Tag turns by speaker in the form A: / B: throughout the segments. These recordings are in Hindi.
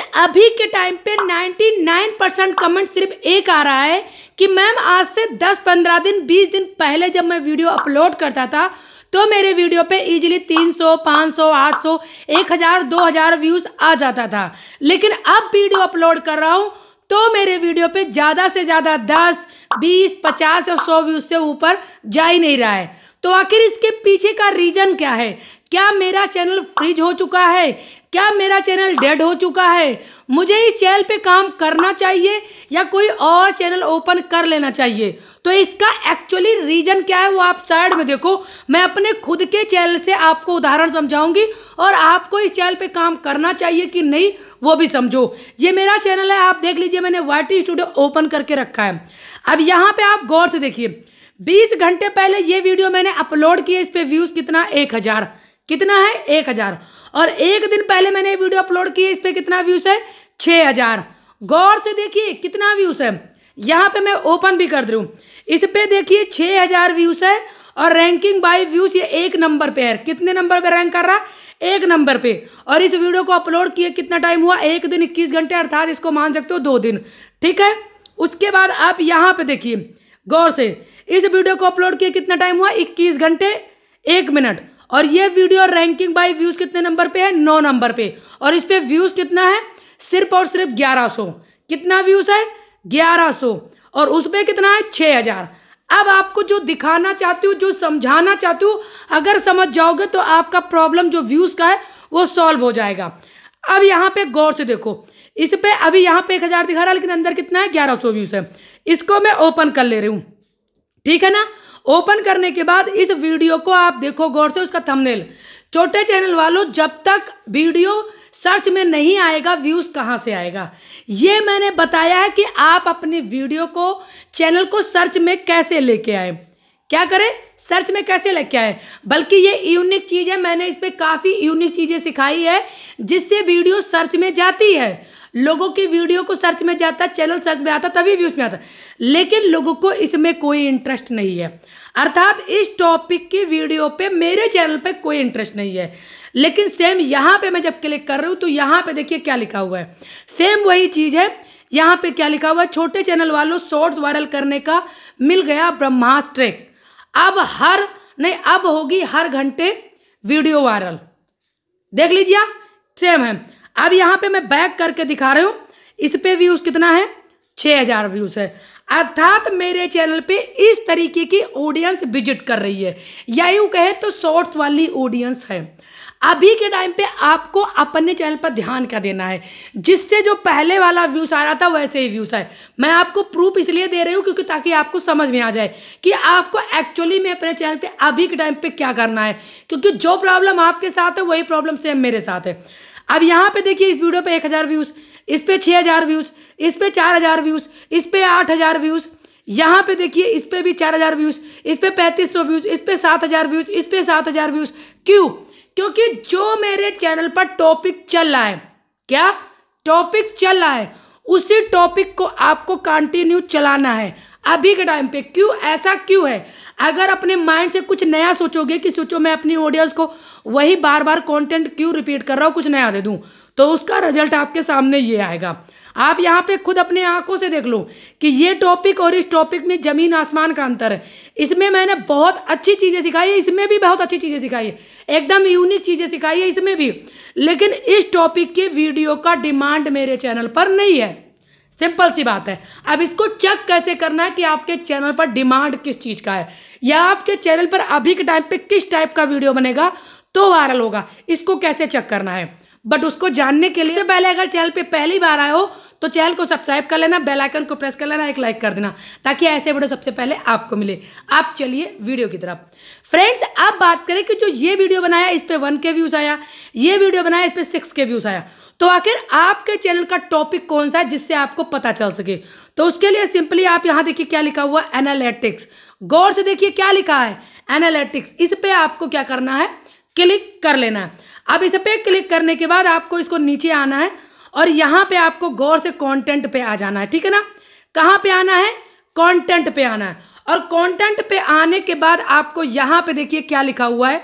A: फ्रेंड्स अभी के टाइम पे 99 परसेंट कमेंट सिर्फ एक आ रहा है कि मैम आज से 10-15 दिन 20 दिन पहले जब मैं वीडियो अपलोड करता था तो मेरे वीडियो पे इजीली 300, 500, 800, 1000, 2000 व्यूज़ आ जाता था लेकिन अब वीडियो अपलोड कर रहा हूँ तो मेरे वीडियो पे ज़्यादा से ज़्यादा 10, 20, 50 और 100 व्यूज़ से ऊपर जा ही नहीं रहा है तो आखिर इसके पीछे का रीज़न क्या है क्या मेरा चैनल फ्रीज हो चुका है क्या मेरा चैनल डेड हो चुका है मुझे इस चैनल पे काम करना चाहिए या कोई और चैनल ओपन कर लेना चाहिए तो इसका एक्चुअली रीज़न क्या है वो आप साइड में देखो मैं अपने खुद के चैनल से आपको उदाहरण समझाऊंगी और आपको इस चैनल पे काम करना चाहिए कि नहीं वो भी समझो ये मेरा चैनल है आप देख लीजिए मैंने वाई स्टूडियो ओपन करके रखा है अब यहाँ पर आप गौर से देखिए बीस घंटे पहले ये वीडियो मैंने अपलोड किया इस पर व्यूज़ कितना एक हज़ार कितना है एक हज़ार और एक दिन पहले मैंने ये वीडियो अपलोड किए इस पर कितना व्यूज़ है छ हज़ार गौर से देखिए कितना व्यूज़ है यहाँ पे मैं ओपन भी कर दूँ इस पर देखिए छः हज़ार व्यूज़ है और रैंकिंग बाई व्यूज़ ये एक नंबर पे है कितने नंबर पे रैंक कर रहा है एक नंबर पे और इस वीडियो को अपलोड किए कितना टाइम हुआ एक दिन इक्कीस घंटे अर्थात इसको मान सकते हो दो दिन ठीक है उसके बाद आप यहाँ पे देखिए गौर से इस वीडियो को अपलोड किए कितना टाइम हुआ इक्कीस घंटे एक मिनट और ये वीडियो रैंकिंग बाय व्यूज कितने नंबर पे है नौ नंबर पे और इस पे व्यूज कितना है सिर्फ और सिर्फ ग्यारह सौ कितना व्यूज है ग्यारह सौ और उस पर कितना है छः हजार अब आपको जो दिखाना चाहती हूँ जो समझाना चाहती हूँ अगर समझ जाओगे तो आपका प्रॉब्लम जो व्यूज़ का है वो सॉल्व हो जाएगा अब यहाँ पे गौर से देखो इस पे अभी यहाँ पे एक हज़ार दिखा रहा है लेकिन अंदर कितना है ग्यारह सौ व्यूज़ है इसको मैं ओपन कर ले रही हूँ ठीक है ना ओपन करने के बाद इस वीडियो को आप देखो गौर से उसका थंबनेल छोटे चैनल वालों जब तक वीडियो सर्च में नहीं आएगा व्यूज़ कहाँ से आएगा ये मैंने बताया है कि आप अपनी वीडियो को चैनल को सर्च में कैसे लेके आए क्या करें सर्च में कैसे लग गया आए बल्कि ये यूनिक चीज़ है मैंने इस पर काफ़ी यूनिक चीज़ें सिखाई है जिससे वीडियो सर्च में जाती है लोगों की वीडियो को सर्च में जाता चैनल सर्च में आता तभी व्यूज में आता लेकिन लोगों को इसमें कोई इंटरेस्ट नहीं है अर्थात इस टॉपिक की वीडियो पे मेरे चैनल पे कोई इंटरेस्ट नहीं है लेकिन सेम यहाँ पे मैं जब क्लिक कर रही हूँ तो यहाँ पे देखिए क्या लिखा हुआ है सेम वही चीज़ है यहाँ पे क्या लिखा हुआ है छोटे चैनल वालों शॉर्ट्स वायरल करने का मिल गया ब्रह्मास्त्र अब हर नहीं अब होगी हर घंटे वीडियो वायरल देख लीजिए सेम है अब यहाँ पे मैं बैक करके दिखा रही हूँ इस पे व्यूज़ कितना है छः हज़ार व्यूज़ है अर्थात मेरे चैनल पे इस तरीके की ऑडियंस विजिट कर रही है या यूँ कहे तो शॉर्ट्स वाली ऑडियंस है अभी के टाइम पे आपको अपने चैनल पर ध्यान का देना है जिससे जो पहले वाला व्यूज़ आ रहा था वैसे ही व्यूज़ है मैं आपको प्रूफ इसलिए दे रही हूँ क्योंकि ताकि आपको समझ में आ जाए कि आपको एक्चुअली में अपने चैनल पे अभी के टाइम पे क्या करना है क्योंकि जो प्रॉब्लम आपके साथ है वही प्रॉब्लम सेम मेरे साथ है अब यहाँ पे देखिए इस वीडियो पे एक हज़ार व्यूज़ इस पर छः हज़ार व्यूज़ इस पर चार हज़ार व्यूज़ इस पर आठ हज़ार व्यूज़ यहाँ पे देखिए इस पर भी चार हज़ार व्यूज़ इस पर पैंतीस सौ व्यूज़ इस पर सात हज़ार व्यूज़ इस पर सात हज़ार व्यूज़ क्यों क्योंकि जो मेरे चैनल पर टॉपिक चल रहा है क्या टॉपिक चल रहा है उसी टॉपिक को आपको कंटिन्यू चलाना है अभी के टाइम पे क्यों ऐसा क्यों है अगर अपने माइंड से कुछ नया सोचोगे कि सोचो मैं अपनी ऑडियंस को वही बार बार कंटेंट क्यों रिपीट कर रहा हूँ कुछ नया दे दूँ तो उसका रिजल्ट आपके सामने ये आएगा आप यहाँ पे खुद अपने आंखों से देख लो कि ये टॉपिक और इस टॉपिक में ज़मीन आसमान का अंतर है इसमें मैंने बहुत अच्छी चीज़ें सिखाई है इसमें भी बहुत अच्छी चीज़ें सिखाई है एकदम यूनिक चीज़ें सिखाई है इसमें भी लेकिन इस टॉपिक की वीडियो का डिमांड मेरे चैनल पर नहीं है सिंपल सी बात है अब इसको चेक कैसे करना है कि आपके चैनल पर डिमांड किस चीज़ का है या आपके चैनल पर अभी के टाइम पे किस टाइप का वीडियो बनेगा तो वायरल होगा इसको कैसे चेक करना है बट उसको जानने के लिए पहले अगर चैनल पे पहली बार आए हो तो चैनल को सब्सक्राइब कर लेना बेल आइकन को प्रेस कर लेना एक लाइक कर देना ताकि ऐसे वीडियो सबसे पहले आपको मिले आप चलिए वीडियो की तरफ फ्रेंड्स अब बात करें कि जो ये वीडियो बनाया इस पर वन के व्यूज़ आया ये वीडियो बनाया इस पर सिक्स के व्यूज़ आया तो आखिर आपके चैनल का टॉपिक कौन सा है जिससे आपको पता चल सके तो उसके लिए सिंपली आप यहां देखिए क्या लिखा हुआ एनालिटिक्स गौर से देखिए क्या लिखा है एनालिटिक्स इस पर आपको क्या करना है क्लिक कर लेना है अब इस पर क्लिक करने के बाद आपको इसको नीचे आना है और यहाँ पे आपको गौर से कंटेंट पे आ जाना है ठीक है ना कहाँ पे आना है कंटेंट पे आना है और कंटेंट पे आने के बाद आपको यहाँ पे देखिए क्या लिखा हुआ है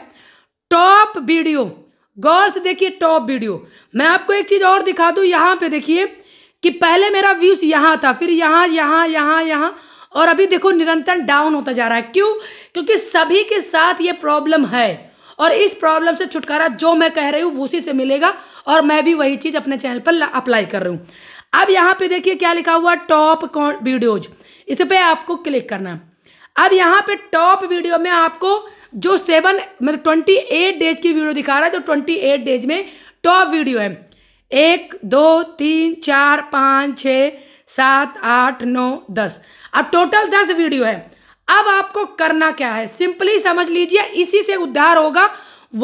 A: टॉप वीडियो गौर से देखिए टॉप वीडियो मैं आपको एक चीज़ और दिखा दूँ यहाँ पे देखिए कि पहले मेरा व्यूज़ यहाँ था फिर यहाँ यहाँ यहाँ यहाँ और अभी देखो निरंतर डाउन होता जा रहा है क्यों क्योंकि सभी के साथ ये प्रॉब्लम है और इस प्रॉब्लम से छुटकारा जो मैं कह रही हूँ उसी से मिलेगा और मैं भी वही चीज़ अपने चैनल पर अप्लाई कर रही हूँ अब यहाँ पे देखिए क्या लिखा हुआ टॉप वीडियोज इस पर आपको क्लिक करना अब यहाँ पे टॉप वीडियो में आपको जो सेवन मतलब ट्वेंटी एट डेज की वीडियो दिखा रहा है जो ट्वेंटी एट डेज में टॉप वीडियो है एक दो तीन चार पाँच छ सात आठ नौ दस अब टोटल दस वीडियो है अब आपको करना क्या है सिंपली समझ लीजिए इसी से उद्धार होगा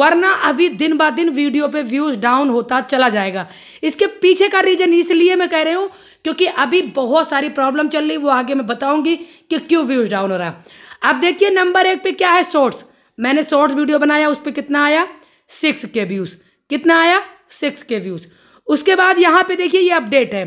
A: वरना अभी दिन ब दिन वीडियो पे व्यूज डाउन होता चला जाएगा इसके पीछे का रीजन इसलिए मैं कह रही हूं क्योंकि अभी बहुत सारी प्रॉब्लम चल रही वो आगे मैं बताऊंगी कि क्यों व्यूज डाउन हो रहा है अब देखिए नंबर एक पे क्या है शॉर्ट्स मैंने शॉर्ट्स वीडियो बनाया उस पर कितना आया सिक्स के व्यूज़ कितना आया सिक्स के व्यूज़ उसके बाद यहाँ पे देखिए ये अपडेट है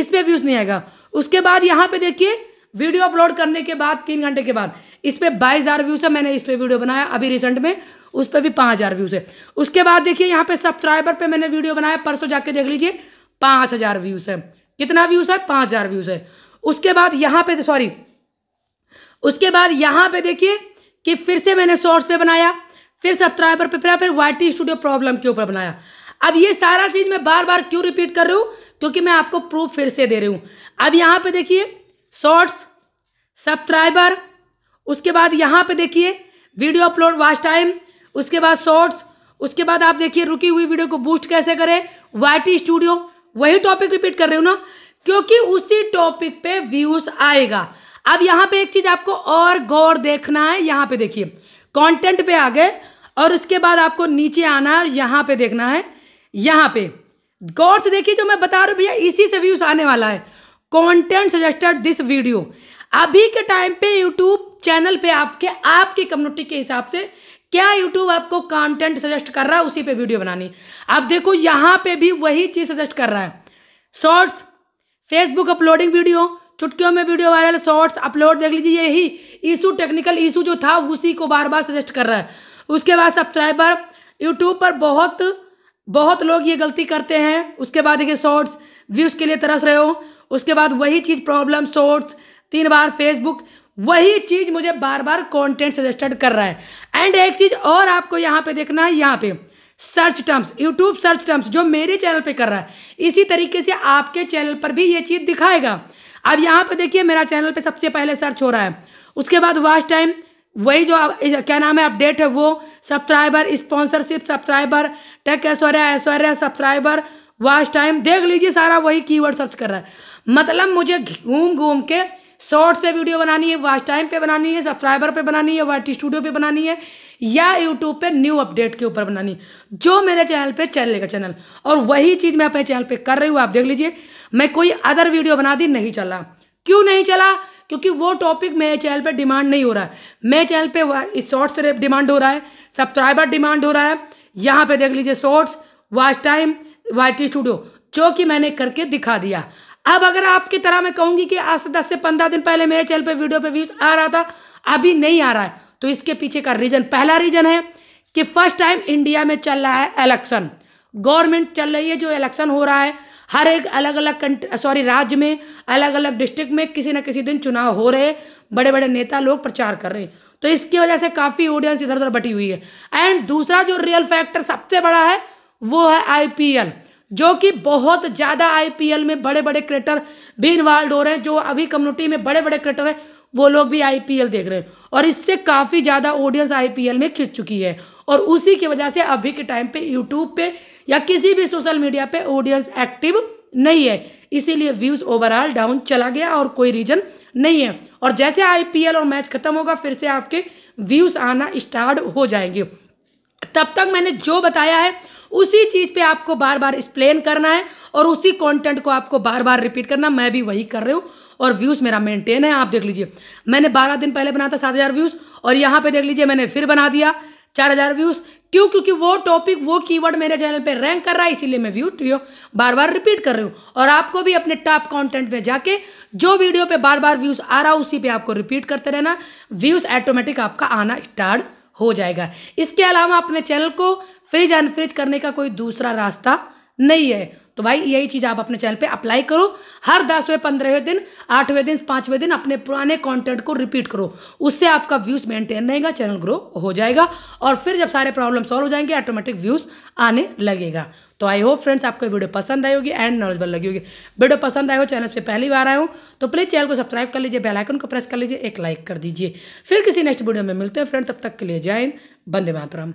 A: इस पर व्यूज़ नहीं आएगा उसके बाद यहाँ पे देखिए वीडियो अपलोड करने के बाद तीन घंटे के बाद इस पर बाईस हज़ार व्यूज़ है मैंने इस पर वीडियो बनाया अभी रिसेंट में उस पर भी पाँच हज़ार व्यूज़ है उसके बाद देखिए यहाँ पे सब्सक्राइबर पे मैंने वीडियो बनाया परसों जाके देख लीजिए पाँच हज़ार व्यूज़ है कितना व्यूज़ है पाँच हज़ार व्यूज़ है उसके बाद यहाँ पे सॉरी उसके बाद यहाँ पे देखिए कि फिर से मैंने शॉर्ट्स पे बनाया फिर सब्सक्राइबर पे फिर वाई स्टूडियो प्रॉब्लम के ऊपर बनाया अब ये सारा चीज़ मैं बार बार क्यों रिपीट कर रही हूँ क्योंकि मैं आपको प्रूफ फिर से दे रही हूँ अब यहाँ पर देखिए शॉर्ट्स सब्सक्राइबर उसके बाद यहाँ पे देखिए वीडियो अपलोड वास्ट टाइम उसके बाद शॉर्ट्स उसके बाद आप देखिए रुकी हुई वीडियो को बूस्ट कैसे करें वाई स्टूडियो वही टॉपिक रिपीट कर रहे हो ना क्योंकि उसी टॉपिक पे व्यूज आएगा अब यहाँ पे एक चीज आपको और गौर देखना है यहाँ पे देखिए कंटेंट पे आ गए और उसके बाद आपको नीचे आना है और यहाँ पे देखना है यहाँ पे गौर से देखिए जो मैं बता रहा हूँ भैया इसी से व्यूज आने वाला है कॉन्टेंट सजेस्टेड दिस वीडियो अभी के टाइम पे यूट्यूब चैनल पे आपके आपकी कम्युनिटी के हिसाब से क्या यूट्यूब आपको कंटेंट सजेस्ट कर रहा है उसी पे वीडियो बनानी आप देखो यहाँ पे भी वही चीज़ सजेस्ट कर रहा है शॉर्ट्स फेसबुक अपलोडिंग वीडियो चुटकियों में वीडियो वायरल शॉर्ट्स अपलोड देख लीजिए यही इशू टेक्निकल इशू जो था उसी को बार बार सजेस्ट कर रहा है उसके बाद सब्सक्राइबर यूट्यूब पर बहुत बहुत लोग ये गलती करते हैं उसके बाद देखिए शॉर्ट्स व्यूज़ के लिए तरस रहे हो उसके बाद वही चीज़ प्रॉब्लम सोर्स तीन बार फेसबुक वही चीज़ मुझे बार बार कंटेंट सजेस्टेड कर रहा है एंड एक चीज़ और आपको यहाँ पे देखना है यहाँ पे search terms YouTube search terms जो मेरे चैनल पे कर रहा है इसी तरीके से आपके चैनल पर भी ये चीज़ दिखाएगा अब यहाँ पे देखिए मेरा चैनल पे सबसे पहले सर्च हो रहा है उसके बाद वास्ट टाइम वही जो क्या नाम है अपडेट है वो सब्सक्राइबर स्पॉन्सरशिप सब्सक्राइबर टेक ऐश्वर्या ऐश्वर्या सब्सक्राइबर वास्ट टाइम देख लीजिए सारा वही कीवर्ड सर्च कर रहा है मतलब मुझे घूम घूम के शॉर्ट्स पे वीडियो बनानी है वास्ट टाइम पे बनानी है सब्सक्राइबर पे बनानी है वाटी स्टूडियो पे बनानी है या यूट्यूब पे न्यू अपडेट के ऊपर बनानी है जो मेरे चैनल पे चलेगा चैनल और वही चीज़ मैं अपने चैनल पे कर रही हूँ आप देख लीजिए मैं कोई अदर वीडियो बना दी नहीं चला क्यों नहीं चला क्योंकि वो टॉपिक मेरे चैनल पर डिमांड नहीं हो रहा है मेरे चैनल पर शॉर्ट्स से डिमांड हो रहा है सब्सक्राइबर डिमांड हो रहा है यहाँ पर देख लीजिए shorts watch time Y studio जो कि मैंने करके दिखा दिया अब अगर आपकी तरह मैं कहूंगी कि आज से दस से पंद्रह दिन पहले मेरे चैनल पे वीडियो पे व्यूज आ रहा था अभी नहीं आ रहा है तो इसके पीछे का रीज़न पहला रीज़न है कि फर्स्ट टाइम इंडिया में चल रहा है इलेक्शन गवर्नमेंट चल रही है जो इलेक्शन हो रहा है हर एक अलग अलग सॉरी राज्य में अलग अलग डिस्ट्रिक्ट में किसी न किसी दिन चुनाव हो रहे बड़े बड़े नेता लोग प्रचार कर रहे हैं तो इसकी वजह से काफ़ी ऑडियंस इधर उधर बटी हुई है एंड दूसरा जो रियल फैक्टर सबसे बड़ा है वो है आईपीएल जो कि बहुत ज़्यादा आईपीएल में बड़े बड़े क्रिकेटर भी इन्वॉल्व हो रहे हैं जो अभी कम्युनिटी में बड़े बड़े क्रिकेटर हैं वो लोग भी आईपीएल देख रहे हैं और इससे काफ़ी ज़्यादा ऑडियंस आईपीएल में खिंच चुकी है और उसी की वजह से अभी के टाइम पे यूट्यूब पे या किसी भी सोशल मीडिया पे ऑडियंस एक्टिव नहीं है इसीलिए व्यूज़ ओवरऑल डाउन चला गया और कोई रीज़न नहीं है और जैसे आईपीएल और मैच ख़त्म होगा फिर से आपके व्यूज़ आना स्टार्ट हो जाएंगे तब तक मैंने जो बताया है उसी चीज़ पे आपको बार बार एक्सप्लेन करना है और उसी कंटेंट को आपको बार बार रिपीट करना मैं भी वही कर रही हूँ और व्यूज़ मेरा मेंटेन है आप देख लीजिए मैंने बारह दिन पहले बनाया था सात हज़ार व्यूज़ और यहाँ पर देख लीजिए मैंने फिर बना दिया चार हज़ार व्यूज़ क्यों क्योंकि वो टॉपिक वो कीवर्ड मेरे चैनल पे रैंक कर रहा है इसीलिए मैं व्यू बार बार रिपीट कर रही हूँ और आपको भी अपने टॉप कंटेंट में जाके जो वीडियो पे बार बार व्यूज़ आ रहा है उसी पे आपको रिपीट करते रहना व्यूज़ ऑटोमेटिक आपका आना स्टार्ट हो जाएगा इसके अलावा अपने चैनल को फ्रिज अनफ्रिज करने का कोई दूसरा रास्ता नहीं है तो भाई यही चीज़ आप अपने चैनल पे अप्लाई करो हर दसवें पंद्रहवें दिन आठवें दिन पाँचवें दिन अपने पुराने कंटेंट को रिपीट करो उससे आपका व्यूज़ मेंटेन रहेगा चैनल ग्रो हो जाएगा और फिर जब सारे प्रॉब्लम सॉल्व हो जाएंगे ऑटोमेटिक व्यूज़ आने लगेगा तो आई होप फ्रेंड्स आपको वीडियो पसंद आई होगी एंड नॉलेजबल लगी होगी वीडियो पसंद आए हो चैनल पर पहली बार आए हो तो प्लीज़ चैनल को सब्सक्राइब कर लीजिए बेलाइकन को प्रेस कर लीजिए एक लाइक कर दीजिए फिर किसी नेक्स्ट वीडियो में मिलते हैं फ्रेंड तब तक के लिए जय हिंद बंदे मातरम